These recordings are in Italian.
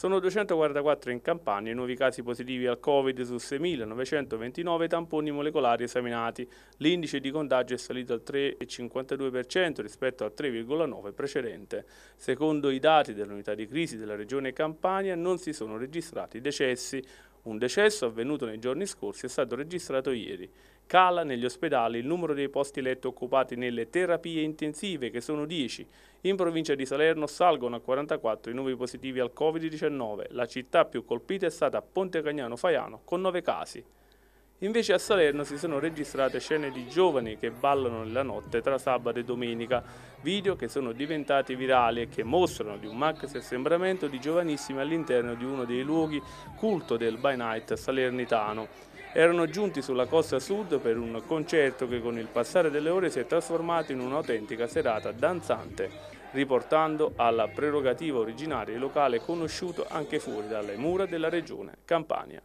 Sono 244 in Campania i nuovi casi positivi al Covid su 6.929 tamponi molecolari esaminati. L'indice di contagio è salito al 3,52% rispetto al 3,9% precedente. Secondo i dati dell'unità di crisi della regione Campania non si sono registrati decessi. Un decesso avvenuto nei giorni scorsi è stato registrato ieri. Cala negli ospedali il numero dei posti letto occupati nelle terapie intensive, che sono 10. In provincia di Salerno salgono a 44 i nuovi positivi al Covid-19. La città più colpita è stata Ponte Cagnano Faiano, con 9 casi. Invece a Salerno si sono registrate scene di giovani che ballano nella notte tra sabato e domenica, video che sono diventati virali e che mostrano di un maxi assembramento di giovanissimi all'interno di uno dei luoghi culto del by night salernitano. Erano giunti sulla costa sud per un concerto che con il passare delle ore si è trasformato in un'autentica serata danzante, riportando alla prerogativa originaria il locale conosciuto anche fuori dalle mura della regione Campania.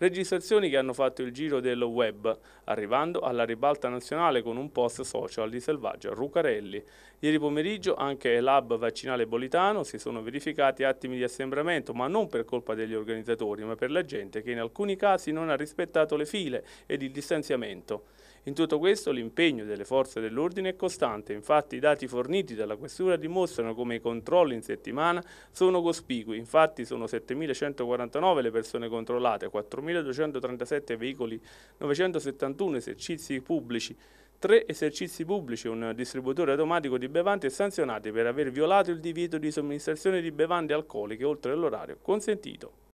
Registrazioni che hanno fatto il giro del web, arrivando alla ribalta nazionale con un post social di Selvaggia Rucarelli. Ieri pomeriggio anche l'hub vaccinale bolitano si sono verificati attimi di assembramento, ma non per colpa degli organizzatori, ma per la gente che in alcuni casi non ha rispettato le file ed il distanziamento. In tutto questo l'impegno delle forze dell'ordine è costante, infatti i dati forniti dalla Questura dimostrano come i controlli in settimana sono cospicui, infatti sono 7.149 le persone controllate, 4.237 veicoli, 971 esercizi pubblici, tre esercizi pubblici e un distributore automatico di bevande sanzionati per aver violato il divieto di somministrazione di bevande alcoliche oltre l'orario consentito.